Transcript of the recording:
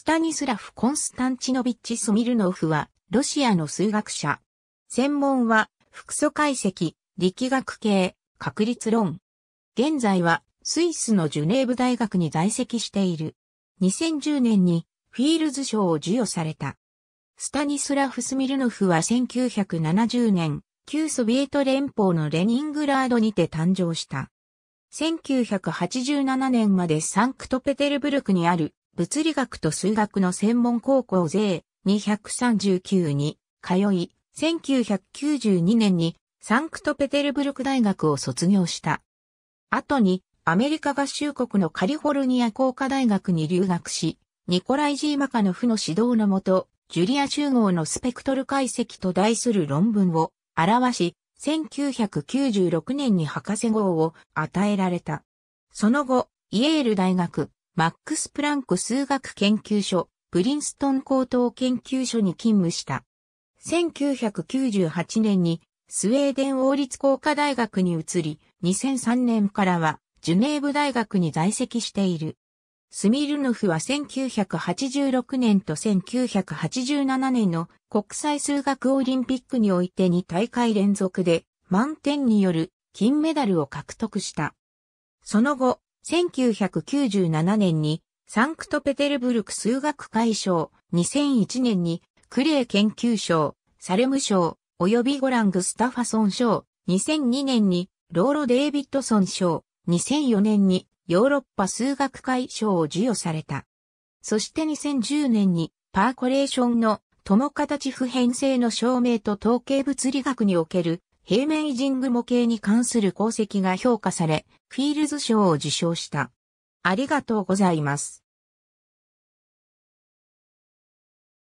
スタニスラフ・コンスタンチノビッチ・スミルノフは、ロシアの数学者。専門は、複素解析、力学系、確率論。現在は、スイスのジュネーブ大学に在籍している。2010年に、フィールズ賞を授与された。スタニスラフ・スミルノフは1970年、旧ソビエト連邦のレニングラードにて誕生した。1987年までサンクトペテルブルクにある物理学と数学の専門高校税239に通い、1992年にサンクトペテルブルク大学を卒業した。後にアメリカ合衆国のカリフォルニア工科大学に留学し、ニコライ・ジーマカノフの指導のもと、ジュリア集合のスペクトル解析と題する論文を表し、1996年に博士号を与えられた。その後、イエール大学、マックス・プランク数学研究所、プリンストン高等研究所に勤務した。1998年にスウェーデン王立工科大学に移り、2003年からはジュネーブ大学に在籍している。スミルノフは1986年と1987年の国際数学オリンピックにおいて2大会連続で満点による金メダルを獲得した。その後、1997年にサンクトペテルブルク数学会賞、2001年にクレー研究賞、サルム賞、及びゴラング・スタファソン賞、2002年にローロ・デイビッドソン賞、2004年にヨーロッパ数学会賞を授与された。そして2010年にパーコレーションの友形普遍性の証明と統計物理学における平面維イジング模型に関する功績が評価され、フィールズ賞を受賞した。ありがとうございます。